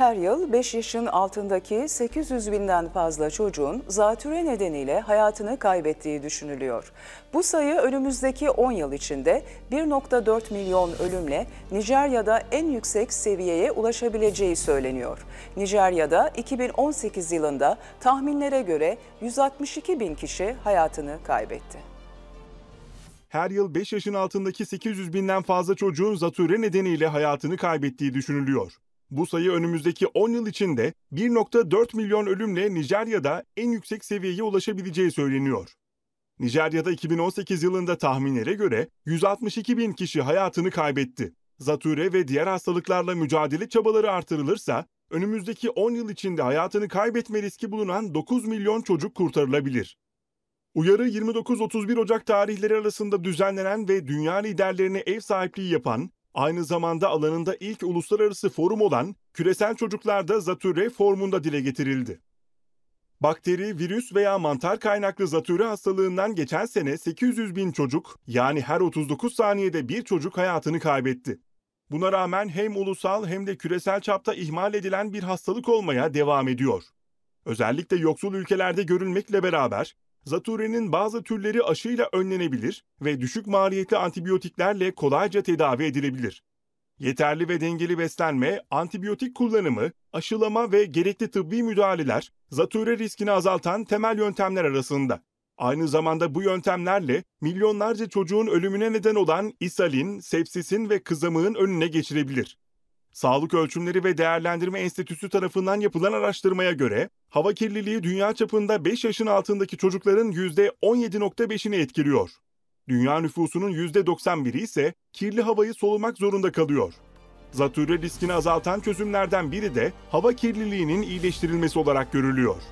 Her yıl 5 yaşın altındaki 800 binden fazla çocuğun zatüre nedeniyle hayatını kaybettiği düşünülüyor. Bu sayı önümüzdeki 10 yıl içinde 1.4 milyon ölümle Nijerya'da en yüksek seviyeye ulaşabileceği söyleniyor. Nijerya'da 2018 yılında tahminlere göre 162 bin kişi hayatını kaybetti. Her yıl 5 yaşın altındaki 800 binden fazla çocuğun zatüre nedeniyle hayatını kaybettiği düşünülüyor. Bu sayı önümüzdeki 10 yıl içinde 1.4 milyon ölümle Nijerya'da en yüksek seviyeye ulaşabileceği söyleniyor. Nijerya'da 2018 yılında tahminlere göre 162 bin kişi hayatını kaybetti. Zatüre ve diğer hastalıklarla mücadele çabaları artırılırsa önümüzdeki 10 yıl içinde hayatını kaybetme riski bulunan 9 milyon çocuk kurtarılabilir. Uyarı 29-31 Ocak tarihleri arasında düzenlenen ve dünya liderlerine ev sahipliği yapan Aynı zamanda alanında ilk uluslararası forum olan Küresel Çocuklarda Zatürre formunda dile getirildi. Bakteri, virüs veya mantar kaynaklı zatürre hastalığından geçen sene 800 bin çocuk, yani her 39 saniyede bir çocuk hayatını kaybetti. Buna rağmen hem ulusal hem de küresel çapta ihmal edilen bir hastalık olmaya devam ediyor. Özellikle yoksul ülkelerde görülmekle beraber Zatürre'nin bazı türleri aşıyla önlenebilir ve düşük maliyetli antibiyotiklerle kolayca tedavi edilebilir. Yeterli ve dengeli beslenme, antibiyotik kullanımı, aşılama ve gerekli tıbbi müdahaleler zatürre riskini azaltan temel yöntemler arasında. Aynı zamanda bu yöntemlerle milyonlarca çocuğun ölümüne neden olan isalin, sepsisin ve kızamığın önüne geçirebilir. Sağlık Ölçümleri ve Değerlendirme Enstitüsü tarafından yapılan araştırmaya göre hava kirliliği dünya çapında 5 yaşın altındaki çocukların %17.5'ini etkiliyor. Dünya nüfusunun %91'i ise kirli havayı solumak zorunda kalıyor. Zatürre riskini azaltan çözümlerden biri de hava kirliliğinin iyileştirilmesi olarak görülüyor.